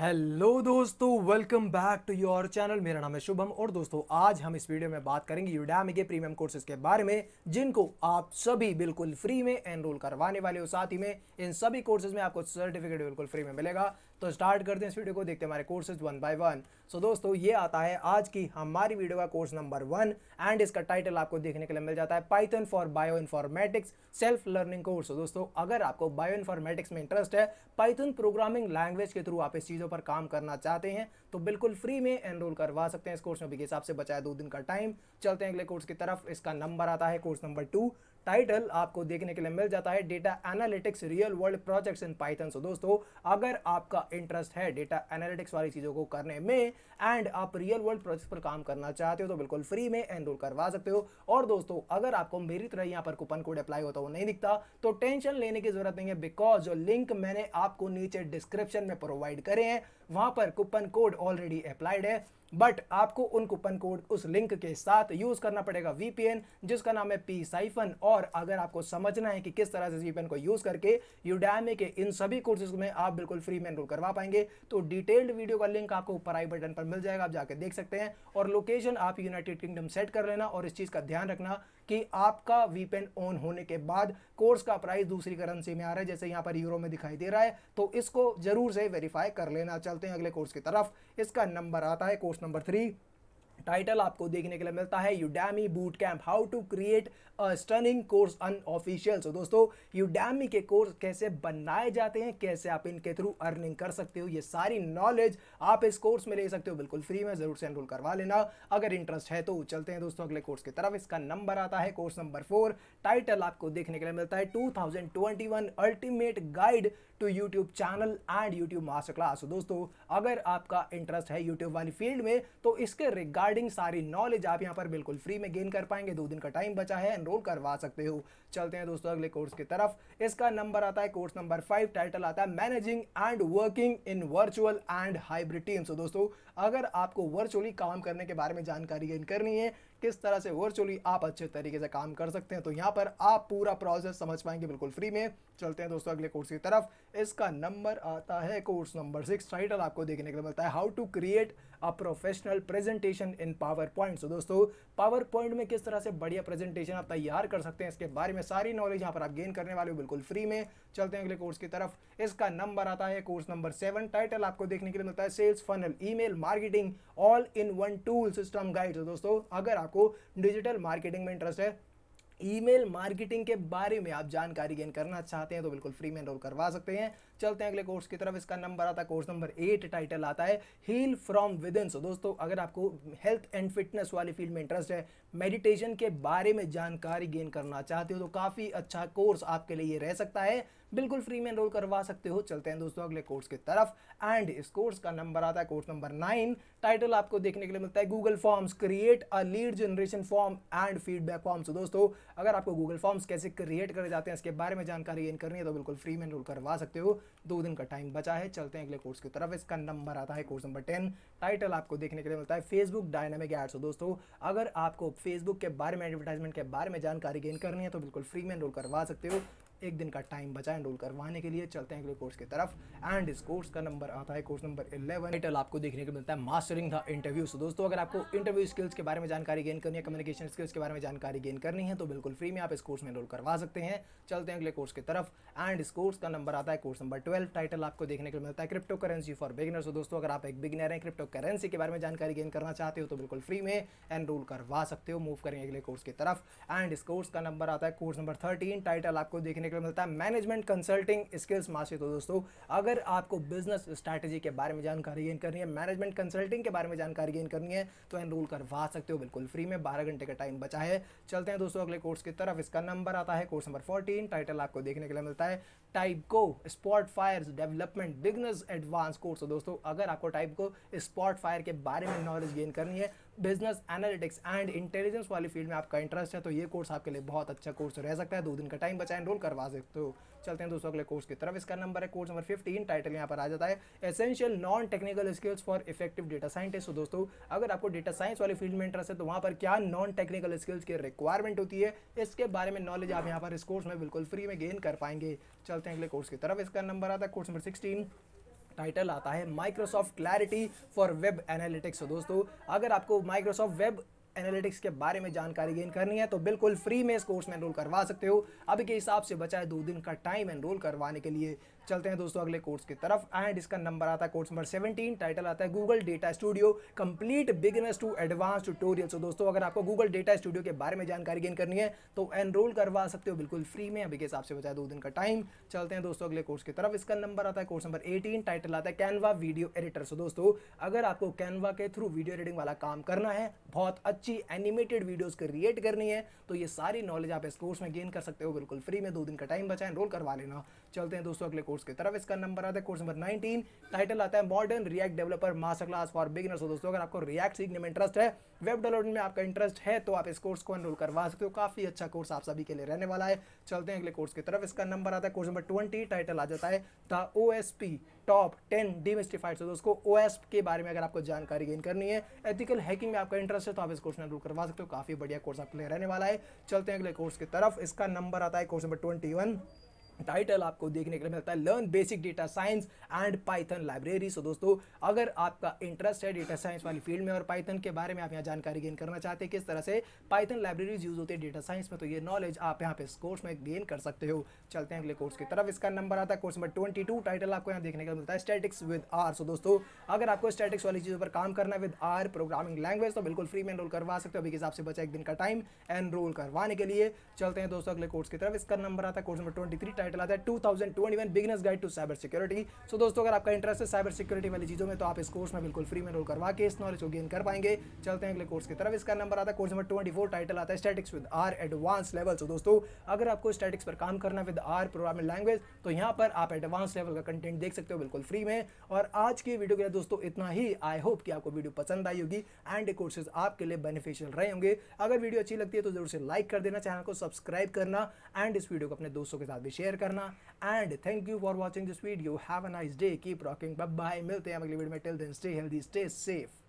hello दोस्तों welcome back to your channel मेरा नाम है शुभम और दोस्तों आज हम इस वीडियो में बात करेंगे यूडामी के प्रीमियम कोर्सेज के बारे में जिनको आप सभी बिल्कुल फ्री में एनरोल करवाने वाले हो साथ ही में इन सभी कोर्सेज में आपको सर्टिफिकेट बिल्कुल फ्री में मिलेगा तो स्टार्ट करते हैं इस वीडियो को देखते हैं हमारे courses one by one so दोस्तों ये आता है आज की हमारी वीडियो का कोर्स नंबर वन एंड इसका टाइटल आपको देखने के लिए मिल जाता है Python for bioinformatics self learning course दोस्तों अगर आपको बायो इन्फॉर्मेटिक्स में इंटरेस्ट है पाइथन प्रोग्रामिंग लैंग्वेज के थ्रू आप इस चीज़ों पर काम करना चाहते हैं तो बिल्कुल फ्री में एनरोल करवा सकते हैं इस कोर्स में के हिसाब से बचाया दो दिन का टाइम चलते हैं अगले कोर्स की तरफ इसका नंबर आता है कोर्स नंबर टू टाइटल आपको देखने के लिए मिल जाता है data analytics real world projects in Python so दोस्तों अगर आपका इंटरेस्ट है डेटा एनालिटिक्स वाली चीज़ों को करने में एंड आप रियल वर्ल्ड प्रोजेक्ट पर काम करना चाहते हो तो बिल्कुल फ्री में एनरोल करवा सकते हो और दोस्तों अगर आपको मेरी तरह यहाँ पर कूपन कोड अप्लाई होता हुआ नहीं दिखता तो टेंशन लेने की जरूरत नहीं है बिकॉज जो लिंक मैंने आपको नीचे डिस्क्रिप्शन में प्रोवाइड करे हैं वहाँ पर कूपन कोड ऑलरेडी अप्लाइड है बट आपको उन कूपन कोड उस लिंक के साथ यूज़ करना पड़ेगा वीपीएन जिसका नाम है पी साइफन और अगर आपको समझना है कि किस तरह से वीपीएन को यूज़ करके यूडामे के इन सभी कोर्सेज में आप बिल्कुल फ्री में एनरोल करवा पाएंगे तो डिटेल्ड वीडियो का लिंक आपको ऊपर आई बटन पर मिल जाएगा आप जाके देख सकते हैं और लोकेशन आप यूनाइटेड किंगडम सेट कर लेना और इस चीज़ का ध्यान रखना कि आपका वीपेंड ऑन होने के बाद कोर्स का प्राइस दूसरी करेंसी में आ रहा है जैसे यहाँ पर यूरो में दिखाई दे रहा है तो इसको जरूर से वेरीफाई कर लेना चलते हैं अगले कोर्स की तरफ इसका नंबर आता है कोर्स नंबर थ्री टाइटल आपको देखने के लिए मिलता है Udemy boot camp how to create a stunning course unofficial so दोस्तों यूडैमी के कोर्स कैसे बनाए जाते हैं कैसे आप इनके थ्रू अर्निंग कर सकते हो ये सारी नॉलेज आप इस कोर्स में ले सकते हो बिल्कुल फ्री में ज़रूर से एनरोल करवा लेना अगर इंटरेस्ट है तो चलते हैं दोस्तों अगले कोर्स की तरफ इसका नंबर आता है कोर्स नंबर फोर टाइटल आपको देखने के लिए मिलता है to ultimate guide to YouTube channel and YouTube master class दोस्तों अगर आपका इंटरेस्ट है यूट्यूब वाली फील्ड में तो इसके रिगार्डिंग सारी नॉलेज आप यहाँ पर बिल्कुल फ्री में गेन कर पाएंगे दो दिन का टाइम बचा है एनरोल करवा सकते हो चलते हैं दोस्तों अगले कोर्स की तरफ इसका नंबर आता है कोर्स नंबर फाइव टाइटल आता है managing and working in virtual and hybrid team दोस्तों अगर आपको वर्चुअली काम करने के बारे में जानकारी गेन करनी है किस तरह से वर्चुअली आप अच्छे तरीके से काम कर सकते हैं तो यहाँ पर आप पूरा प्रोसेस समझ पाएंगे बिल्कुल फ्री में चलते हैं दोस्तों अगले कोर्स की तरफ इसका नंबर आता है कोर्स नंबर सिक्स टाइटल आपको देखने के लिए मिलता है how to create a professional presentation in PowerPoint दोस्तों पावर पॉइंट में किस तरह से बढ़िया प्रेजेंटेशन आप तैयार कर सकते हैं इसके बारे में सारी नॉलेज यहाँ पर आप गेन करने वाले हो बिल्कुल फ्री में चलते हैं अगले कोर्स की तरफ इसका नंबर आता है कोर्स नंबर सेवन टाइटल आपको देखने के लिए मिलता है sales funnel email marketing all in one tool system guide दोस्तों अगर आपको डिजिटल मार्केटिंग में इंटरेस्ट है ईमेल मार्केटिंग के बारे में आप जानकारी गेन करना चाहते हैं तो बिल्कुल फ्री में एनरोल करवा सकते हैं चलते हैं अगले कोर्स की तरफ इसका नंबर आता है कोर्स नंबर एट टाइटल आता है heal from within so दोस्तों अगर आपको हेल्थ एंड फिटनेस वाली फील्ड में इंटरेस्ट है मेडिटेशन के बारे में जानकारी गेन करना चाहते हो तो काफ़ी अच्छा कोर्स आपके लिए ये रह सकता है बिल्कुल फ्री में एनरोल करवा सकते हो चलते हैं दोस्तों अगले कोर्स की तरफ एंड इस कोर्स का नंबर आता है कोर्स नंबर नाइन टाइटल आपको देखने के लिए मिलता है Google forms create a lead generation form and feedback form so दोस्तों अगर आपको गूगल फॉर्म्स कैसे क्रिएट करे जाते हैं इसके बारे में जानकारी गेन करनी है तो बिल्कुल फ्री में एनरोल करवा सकते हो दो दिन का टाइम बचा है चलते हैं अगले कोर्स की तरफ इसका नंबर आता है कोर्स नंबर टेन टाइटल आपको देखने के लिए मिलता है फेसबुक डायनामिक एड्स दोस्तों अगर आपको फेसबुक के बारे में एडवर्टाइजमेंट के बारे में जानकारी गेन करनी है तो बिल्कुल फ्री में एनरोल करवा सकते हो एक दिन का टाइम बचा एनरोल करवाने के लिए चलते हैं अगले कोर्स की तरफ एंड इस कोर्स का नंबर आता है कोर्स नंबर इलेवन टाइटल आपको देखने को मिलता है मास्टरिंग द इंटरव्यू सो दोस्तों अगर आपको इंटरव्यू स्किल्स के बारे में जानकारी गेन करनी है कम्युनिकेशन स्किल्स के बारे में जानकारी गेन करनी है तो बिल्कुल फ्री में आप इस कोर्स में एनरोल करवा सकते हैं चलते हैं अगले कोर्स की तरफ एंड इस कोर्स का नंबर आता है कोर्स नंबर ट्वेल्व टाइटल आपको देखने को मिलता है cryptocurrency for beginner so दोस्तों अगर आप एक बिगनर हैं क्रिप्टो करेंसी के बारे में जानकारी गेन करना चाहते हो तो बिल्कुल फ्री में एनरोल करवा सकते हो मूव करेंगे अगले कोर्स की तरफ एंड इस कोर्स का नंबर आता है कोर्स नंबर थर्टीन टाइटल आपको देखने देखने लिए मिलता है मैनेजमेंट कंसल्टिंग स्किल्स मास्टरी तो दोस्तों अगर आपको बिजनेस स्ट्रैटेजी के बारे में जानकारी गेन करनी है मैनेजमेंट कंसल्टिंग के बारे में जानकारी गेन करनी है तो एनरोल करवा सकते हो बिल्कुल फ्री में बारह घंटे का टाइम बचा है चलते हैं दोस्तों अगले कोर्स की तरफ इसका नंबर आता है कोर्स नंबर फोर्टीन टाइटल आपको देखने के लिए मिलता है TIBCO Spotfire development business advance course दोस्तों अगर आपको टाइप को स्पॉट फायर के बारे में नॉलेज गेन करनी है बिजनेस एनालिटिक्स एंड इंटेलिजेंस वाली फील्ड में आपका इंटरेस्ट है तो ये कोर्स आपके लिए बहुत अच्छा कोर्स रह सकता है दो दिन का टाइम बचा एनरोल करवा सकते हो चलते हैं दोस्तों अगले कोर्स की तरफ इसका नंबर है कोर्स नंबर फिफ्टीन टाइटल यहाँ पर आ जाता है essential non technical skills for effective data scientist तो दोस्तों अगर आपको डेटा साइंस वाले फील्ड में इंटरेस्ट है तो वहाँ पर क्या नॉन टेक्निकल स्किल्स की रिक्वायरमेंट होती है इसके बारे में नॉलेज आप यहाँ पर इस कोर्स में बिल्कुल फ्री में गेन कर पाएंगे चलते हैं अगले कोर्स की तरफ इसका नंबर आता है कोर्स नंबर सिक्सटीन टाइटल आता है Microsoft Clarity for web analytics दोस्तों अगर आपको माइक्रोसॉफ्ट वेब एनालिटिक्स के बारे में जानकारी गेन करनी है तो बिल्कुल फ्री में इस कोर्स में एनरोल करवा सकते हो अभी के हिसाब से बचाए दो दिन का टाइम एनरोल करवाने के लिए चलते हैं दोस्तों अगले कोर्स की तरफ एंड इसका नंबर आता है कोर्स नंबर सेवनटीन टाइटल आता है Google Data Studio complete beginners to advance tutorial so दोस्तों अगर आपको गूगल डेटा स्टूडियो के बारे में जानकारी गेन करनी है तो एनरोल करवा सकते हो बिल्कुल फ्री में अभी के हिसाब से बचा दो दिन का टाइम चलते हैं दोस्तों अगले कोर्स की तरफ इसका नंबर आता है कोर्स नंबर एटीन टाइटल आता है कैनवा वीडियो एडिटर सो दोस्तों अगर आपको कैनवा के थ्रू वीडियो एडिटिंग वाला काम करना है बहुत अच्छी एनिमेटेड वीडियोज क्रिएट करनी है तो ये सारी नॉलेज आप इस कोर्स में गेन कर सकते हो बिल्कुल फ्री में दो दिन का टाइम बचाए एनरोल करवा लेना चलते हैं दोस्तों अगले कोर्स की तरफ इसका नंबर आता है कोर्स नंबर नाइनटीन टाइटल आता है modern React developer master class for beginners हो दोस्तों अगर आपको रिएक्ट सीखने में इंटरेस्ट है वेब डेवलपमेंट में आपका इंटरेस्ट है तो आप इस कोर्स को एनरोल करवा सकते हो काफ़ी अच्छा कोर्स आप सभी के लिए रहने वाला है चलते हैं अगले कोर्स की तरफ इसका नंबर आता है कोर्स नंबर ट्वेंटी टाइटल आ जाता है the O top ten demystified दोस्तों ओ एस के बारे में अगर आपको जानकारी गेन करनी है एथिकल हैकिंग में आपका इंटरेस्ट है तो आप इस कोर्स में एनरोल करवा सकते हो काफ़ी बढ़िया कोर्स आपके लिए रहने वाला है चलते हैं अगले कोर्स की तरफ इसका नंबर आता है कोर्स नंबर ट्वेंटी टाइटल आपको देखने के लिए मिलता है learn basic data science and Python library so दोस्तों अगर आपका इंटरेस्ट है डेटा साइंस वाली फील्ड में और पाइथन के बारे में आप यहाँ जानकारी गेन करना चाहते हैं किस तरह से पाइथन लाइब्रेरीज यूज होती है डेटा साइंस में तो ये नॉलेज आप यहाँ पे इस कोर्स में गेन कर सकते हो चलते हैं अगले कोर्स की तरफ इसका नंबर आता है कोर्स नंबर ट्वेंटी टाइटल आपको यहाँ देखने को मिलता है स्टेटिक्स विद आर सो दोस्तों अगर आपको स्टेटिक्स वाली चीज़ों पर काम करना है विद आर प्रोग्रामिंग लैंग्वेज तो बिल्कुल फ्री में एनरोल करवा सकते हो अभी हिसाब से बचा एक दिन का टाइम एनरोल करवाने के लिए चलते हैं दोस्तों अगले कोर्स की तरफ इसका नंबर आता है कोर्स नंबर ट्वेंटी टाइटल आता है two thousand twenty one beginners guide to cyber security so दोस्तों अगर आपका इंटरेस्ट है साइबर सिक्योरिटी वाली चीज़ों में तो आप इस कोर्स में बिल्कुल फ्री में रोल करवा के इस नॉलेज को गेन कर पाएंगे चलते हैं अगले कोर्स की तरफ इसका नंबर आता है course number twenty four title आता है statistics with R advance level so दोस्तों अगर आपको स्टेटिक्स पर काम करना विद आर प्रोग्रामिंग लैंग्वेज तो यहाँ पर आप एडवांस लेवल का कंटेंट देख सकते हो बिल्कुल फ्री में और आज की वीडियो के लिए दोस्तों इतना ही आई होप कि आपको वीडियो पसंद आई होगी एंड कोर्सेज आपके लिए बेनिफिशियल रहे होंगे अगर वीडियो अच्छी लगती है तो जरूर से लाइक कर देना चैनल को सब्सक्राइब करना एंड इस वीडियो को अपने दोस्तों के साथ भी शेयर करना and thank you for watching this video have a nice day keep rocking bye bye मिलते हैं अगली वीडियो में till then stay healthy stay safe